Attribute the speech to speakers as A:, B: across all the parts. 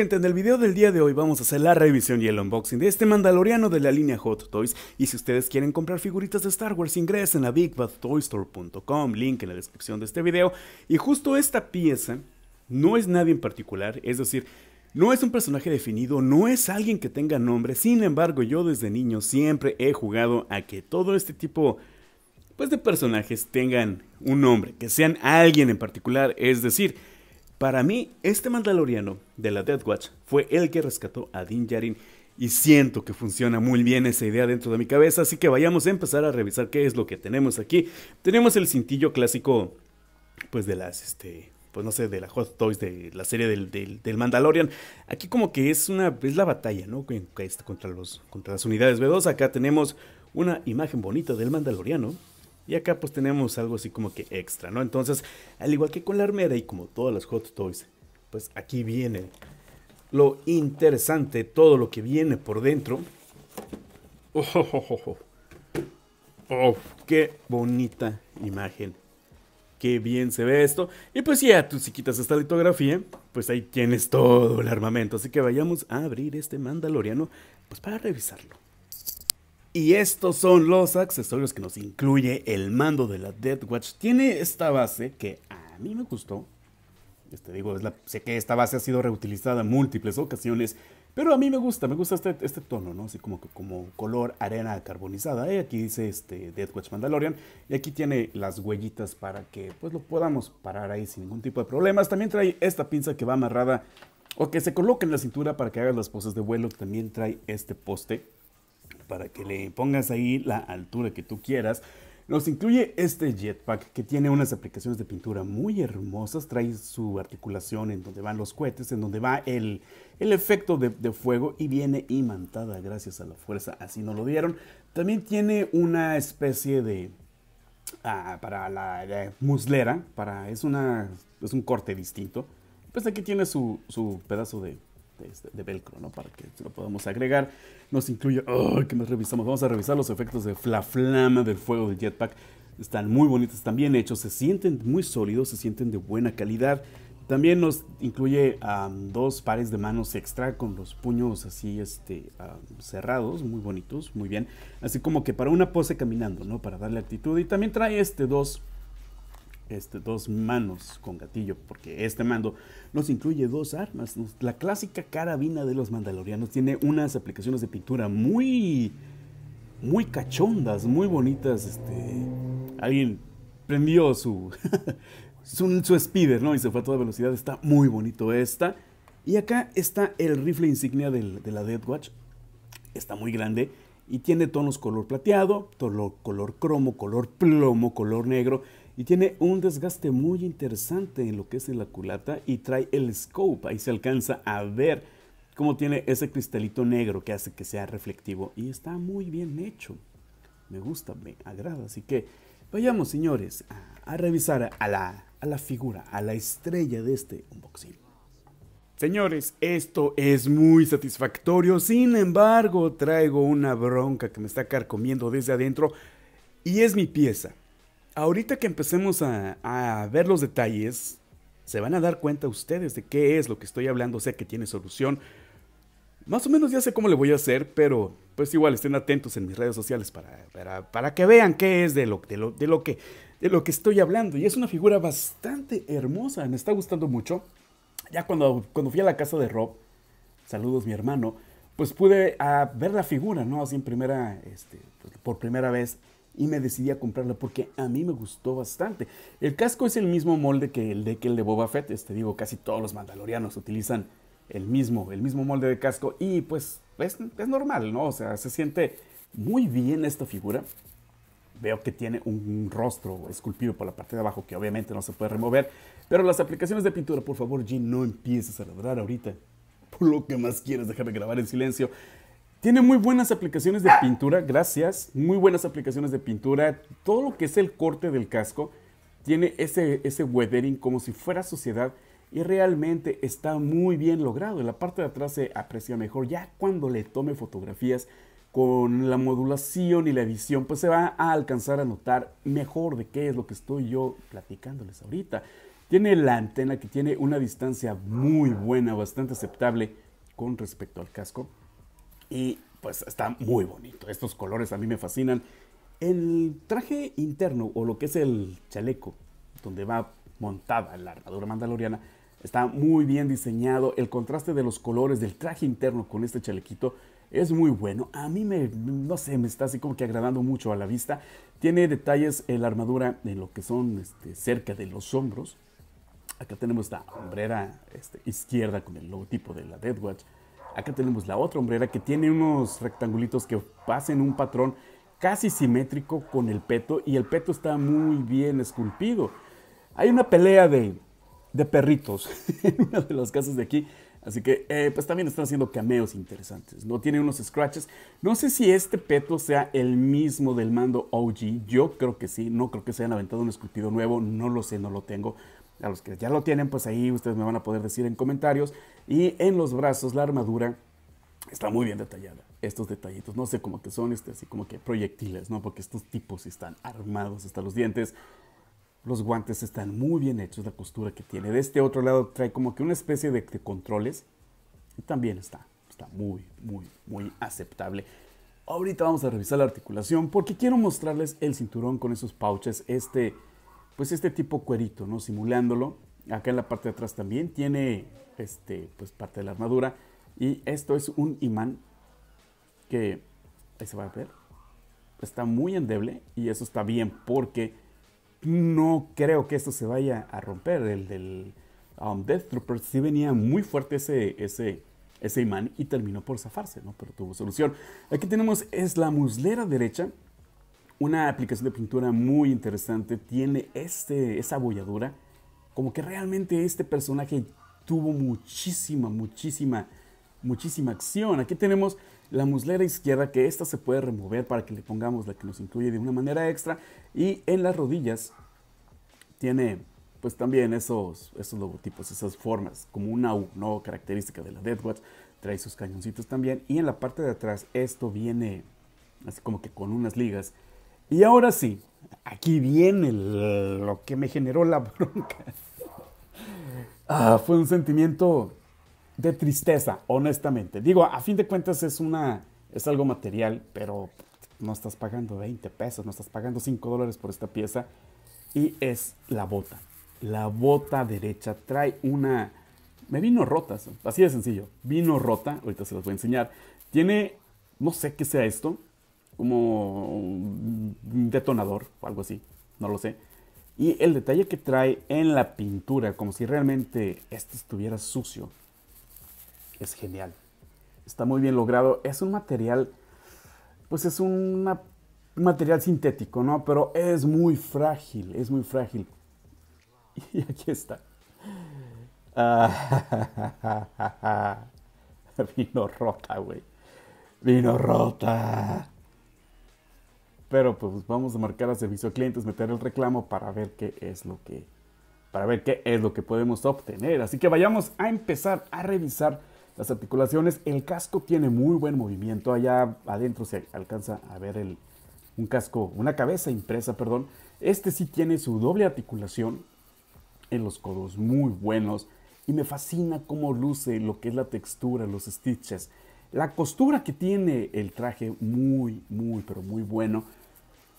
A: en el video del día de hoy vamos a hacer la revisión y el unboxing de este mandaloriano de la línea Hot Toys y si ustedes quieren comprar figuritas de Star Wars ingresen a bigbadtoystore.com, link en la descripción de este video y justo esta pieza no es nadie en particular, es decir, no es un personaje definido, no es alguien que tenga nombre, sin embargo yo desde niño siempre he jugado a que todo este tipo pues de personajes tengan un nombre, que sean alguien en particular, es decir, para mí, este mandaloriano de la Death Watch fue el que rescató a Din Yarin. y siento que funciona muy bien esa idea dentro de mi cabeza, así que vayamos a empezar a revisar qué es lo que tenemos aquí. Tenemos el cintillo clásico, pues de las, este, pues no sé, de la Hot Toys, de la serie del, Mandalorian. Aquí como que es una, es la batalla, ¿no? Este, contra, los, contra las unidades B2. Acá tenemos una imagen bonita del Mandaloriano y acá pues tenemos algo así como que extra, ¿no? Entonces, al igual que con la armera y como todas las Hot Toys, pues aquí viene lo interesante, todo lo que viene por dentro. Oh, oh qué bonita imagen. Qué bien se ve esto. Y pues ya, tú si quitas esta litografía, pues ahí tienes todo el armamento. Así que vayamos a abrir este mandaloriano, pues para revisarlo. Y estos son los accesorios que nos incluye el mando de la Watch Tiene esta base que a mí me gustó. Este, digo, sé que esta base ha sido reutilizada en múltiples ocasiones, pero a mí me gusta, me gusta este, este tono, ¿no? Así como, como color arena carbonizada. Aquí dice este Watch Mandalorian y aquí tiene las huellitas para que pues lo podamos parar ahí sin ningún tipo de problemas. También trae esta pinza que va amarrada o que se coloca en la cintura para que haga las poses de vuelo. También trae este poste para que le pongas ahí la altura que tú quieras. Nos incluye este jetpack que tiene unas aplicaciones de pintura muy hermosas. Trae su articulación en donde van los cohetes, en donde va el, el efecto de, fuego y viene imantada gracias a la fuerza. Así nos lo dieron. También tiene una especie de... Ah, para la, muslera, para, es, una, es un corte distinto. Pues aquí tiene su, su pedazo de, este, de, velcro, ¿no? Para que lo podamos agregar. Nos incluye, ¡Ay! que más revisamos? Vamos a revisar los efectos de la flama del fuego del jetpack. Están muy bonitos, están bien hechos, se sienten muy sólidos, se sienten de buena calidad. También nos incluye dos pares de manos extra con los puños así este, cerrados, muy bonitos, muy bien. Así como que para una pose caminando, ¿no? Para darle actitud. Y también trae este dos este, dos manos con gatillo, porque este mando nos incluye dos armas. La clásica carabina de los mandalorianos tiene unas aplicaciones de pintura muy, muy cachondas, muy bonitas. Este, alguien prendió su, su, speeder, ¿no? Y se fue a toda velocidad. Está muy bonito esta. Y acá está el rifle insignia de la dead Watch. Está muy grande y tiene tonos color plateado, color cromo, color plomo, color negro y tiene un desgaste muy interesante en lo que es en la culata y trae el scope, ahí se alcanza a ver cómo tiene ese cristalito negro que hace que sea reflectivo y está muy bien hecho. Me gusta, me agrada, así que vayamos señores a, revisar a la, a la figura, a la estrella de este unboxing. Señores, esto es muy satisfactorio, sin embargo traigo una bronca que me está carcomiendo desde adentro y es mi pieza ahorita que empecemos a, ver los detalles, se van a dar cuenta ustedes de qué es lo que estoy hablando, sé que tiene solución. Más o menos ya sé cómo le voy a hacer, pero pues igual estén atentos en mis redes sociales para, para, que vean qué es de lo, de, lo, que, de lo que estoy hablando. Y es una figura bastante hermosa, me está gustando mucho. Ya cuando, cuando fui a la casa de Rob, saludos mi hermano, pues pude ah, ver la figura, ¿no? Así en primera, este, por primera vez y me decidí a comprarlo porque a mí me gustó bastante. El casco es el mismo molde que el de, que el de Boba Fett, este digo, casi todos los mandalorianos utilizan el mismo, el mismo molde de casco y pues es, es normal, ¿no? O sea, se siente muy bien esta figura. Veo que tiene un rostro esculpido por la parte de abajo que obviamente no se puede remover. Pero las aplicaciones de pintura, por favor, Jim, no empieces a ladrar ahorita. Por lo que más quieres, déjame grabar en silencio. Tiene muy buenas aplicaciones de pintura, gracias. Muy buenas aplicaciones de pintura. Todo lo que es el corte del casco tiene ese, ese weathering como si fuera suciedad y realmente está muy bien logrado. En la parte de atrás se aprecia mejor. Ya cuando le tome fotografías con la modulación y la edición, pues se va a alcanzar a notar mejor de qué es lo que estoy yo platicándoles ahorita. Tiene la antena que tiene una distancia muy buena, bastante aceptable con respecto al casco. Y pues está muy bonito. Estos colores a mí me fascinan. El traje interno o lo que es el chaleco, donde va montada la armadura mandaloriana, está muy bien diseñado. El contraste de los colores del traje interno con este chalequito es muy bueno. A mí me, no sé, me está así como que agradando mucho a la vista. Tiene detalles en la armadura en lo que son este, cerca de los hombros. Acá tenemos la hombrera este, izquierda con el logotipo de la Dead Watch Acá tenemos la otra hombrera que tiene unos rectangulitos que pasen un patrón casi simétrico con el peto y el peto está muy bien esculpido. Hay una pelea de, perritos en una de las casas de aquí. Así que, eh, pues también están haciendo cameos interesantes, ¿no? Tiene unos scratches. No sé si este peto sea el mismo del mando OG. Yo creo que sí. No creo que se hayan aventado un esculpido nuevo. No lo sé, no lo tengo. A los que ya lo tienen, pues ahí ustedes me van a poder decir en comentarios. Y en los brazos, la armadura está muy bien detallada. Estos detallitos, no sé cómo que son, este, así como que proyectiles, ¿no? Porque estos tipos están armados hasta los dientes. Los guantes están muy bien hechos, la costura que tiene. De este otro lado trae como que una especie de, controles. también está, está muy, muy, muy aceptable. Ahorita vamos a revisar la articulación porque quiero mostrarles el cinturón con esos pouches, este, pues este tipo cuerito, ¿no? Simulándolo. Acá en la parte de atrás también tiene este, pues, parte de la armadura. Y esto es un imán que, ahí se va a ver, está muy endeble y eso está bien porque no creo que esto se vaya a romper. El del um, Death Trooper Si venía muy fuerte ese, ese, ese imán y terminó por zafarse, ¿no? Pero tuvo solución. Aquí tenemos es la muslera derecha. Una aplicación de pintura muy interesante. Tiene este, esa abolladura. Como que realmente este personaje tuvo muchísima, muchísima, muchísima acción. Aquí tenemos la muslera izquierda, que esta se puede remover para que le pongamos la que nos incluye de una manera extra. Y en las rodillas tiene pues también esos, esos logotipos, esas formas, como una U, ¿no? Característica de la Dead Trae sus cañoncitos también. Y en la parte de atrás esto viene así como que con unas ligas. Y ahora sí, aquí viene lo que me generó la bronca. Ah, fue un sentimiento de tristeza, honestamente. Digo, a fin de cuentas es una es algo material, pero no estás pagando 20 pesos, no estás pagando 5 dólares por esta pieza. Y es la bota. La bota derecha trae una... Me vino rota, así de sencillo. Vino rota, ahorita se las voy a enseñar. Tiene, no sé qué sea esto, como un detonador o algo así, no lo sé. Y el detalle que trae en la pintura, como si realmente este estuviera sucio, es genial. Está muy bien logrado. Es un material, pues es un material sintético, ¿no? Pero es muy frágil, es muy frágil. Y aquí está. vino rota, güey. Vino rota. Pero pues vamos a marcar a servicio a clientes, meter el reclamo para ver qué es lo que para ver qué es lo que podemos obtener. Así que vayamos a empezar a revisar las articulaciones. El casco tiene muy buen movimiento. Allá adentro se alcanza a ver el, un casco, una cabeza impresa, perdón. Este sí tiene su doble articulación en los codos, muy buenos. Y me fascina cómo luce lo que es la textura, los stitches. La costura que tiene el traje, muy, muy, pero muy bueno.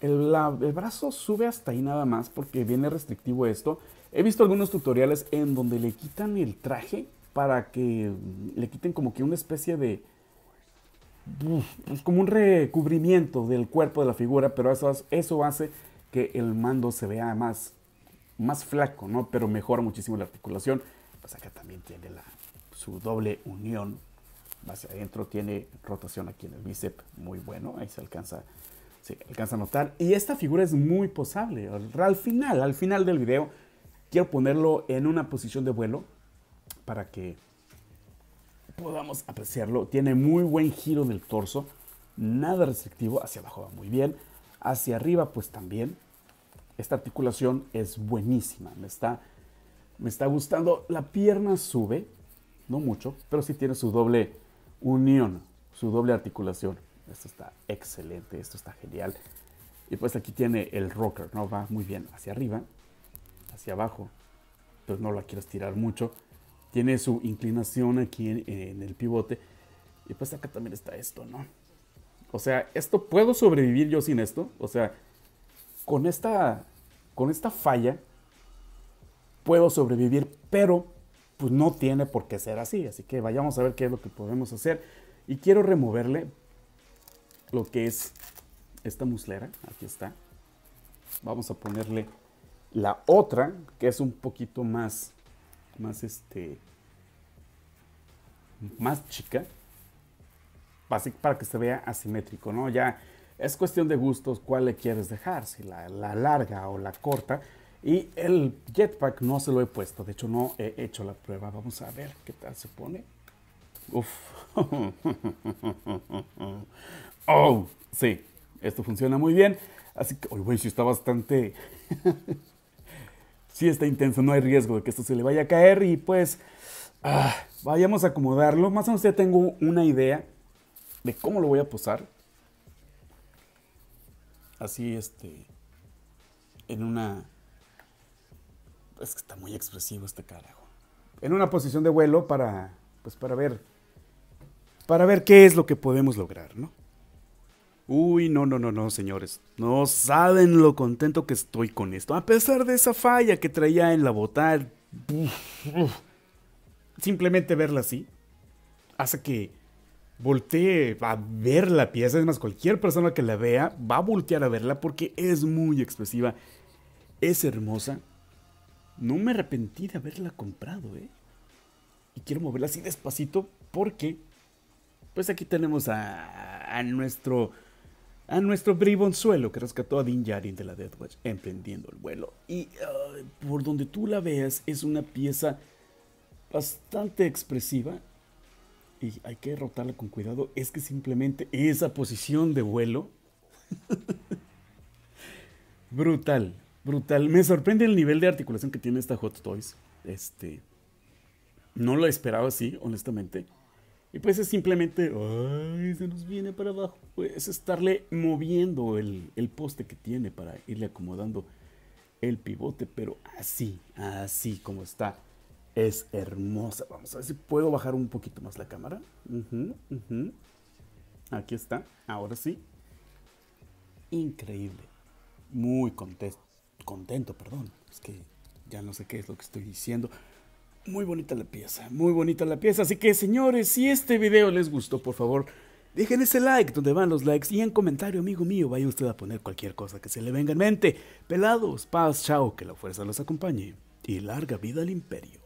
A: El, brazo sube hasta ahí nada más porque viene restrictivo esto. He visto algunos tutoriales en donde le quitan el traje para que le quiten como que una especie de... Pues como un recubrimiento del cuerpo de la figura, pero eso, eso hace que el mando se vea más, más flaco, ¿no? Pero mejora muchísimo la articulación. Pues acá también tiene la, su doble unión. Hacia adentro tiene rotación aquí en el bíceps, muy bueno, ahí se alcanza Sí, alcanza a notar. Y esta figura es muy posable. Al final, al final del video, quiero ponerlo en una posición de vuelo para que podamos apreciarlo. Tiene muy buen giro del torso, nada restrictivo. Hacia abajo va muy bien, hacia arriba pues también. Esta articulación es buenísima, me está, me está gustando. La pierna sube, no mucho, pero sí tiene su doble unión, su doble articulación. Esto está excelente, esto está genial. Y pues aquí tiene el rocker, ¿no? Va muy bien hacia arriba, hacia abajo, Pues no la quiero tirar mucho. Tiene su inclinación aquí en, en el pivote. Y pues acá también está esto, ¿no? O sea, esto puedo sobrevivir yo sin esto. O sea, con esta, con esta falla puedo sobrevivir, pero pues no tiene por qué ser así. Así que vayamos a ver qué es lo que podemos hacer. Y quiero removerle lo que es esta muslera. Aquí está. Vamos a ponerle la otra, que es un poquito más, más este, más chica. para que se vea asimétrico, ¿no? Ya es cuestión de gustos cuál le quieres dejar, si la larga o la corta. Y el jetpack no se lo he puesto, de hecho no he hecho la prueba. Vamos a ver qué tal se pone. oh, sí, esto funciona muy bien. Así que, oye, sí está bastante... sí está intenso, no hay riesgo de que esto se le vaya a caer y pues... Ah, vayamos a acomodarlo. Más o menos ya tengo una idea de cómo lo voy a posar. Así, este... En una... Es que está muy expresivo este carajo. En una posición de vuelo para... Pues para ver para ver qué es lo que podemos lograr, ¿no? Uy, no, no, no, no, señores. No saben lo contento que estoy con esto. A pesar de esa falla que traía en la botar. Simplemente verla así. Hace que voltee a ver la pieza. Es más, cualquier persona que la vea va a voltear a verla porque es muy expresiva. Es hermosa. No me arrepentí de haberla comprado, ¿eh? Y quiero moverla así despacito porque pues aquí tenemos a, nuestro a nuestro bribonzuelo que rescató a Din Yarin de la Death Watch emprendiendo el vuelo. Y por donde tú la veas es una pieza bastante expresiva y hay que rotarla con cuidado. Es que simplemente esa posición de vuelo... brutal, brutal. Me sorprende el nivel de articulación que tiene esta Hot Toys. Este... No lo esperaba así, honestamente. Y pues es simplemente, ay, se nos viene para abajo. Pues estarle moviendo el, poste que tiene para irle acomodando el pivote, pero así, así como está. Es hermosa. Vamos a ver si puedo bajar un poquito más la cámara. Aquí está. Ahora sí. Increíble. Muy contento. Contento, perdón. Es que ya no sé qué es lo que estoy diciendo. Muy bonita la pieza, muy bonita la pieza. Así que señores, si este video les gustó, por favor, dejen ese like donde van los likes y en comentario, amigo mío, vaya usted a poner cualquier cosa que se le venga en mente. Pelados, paz, chao, que la fuerza los acompañe y larga vida al imperio.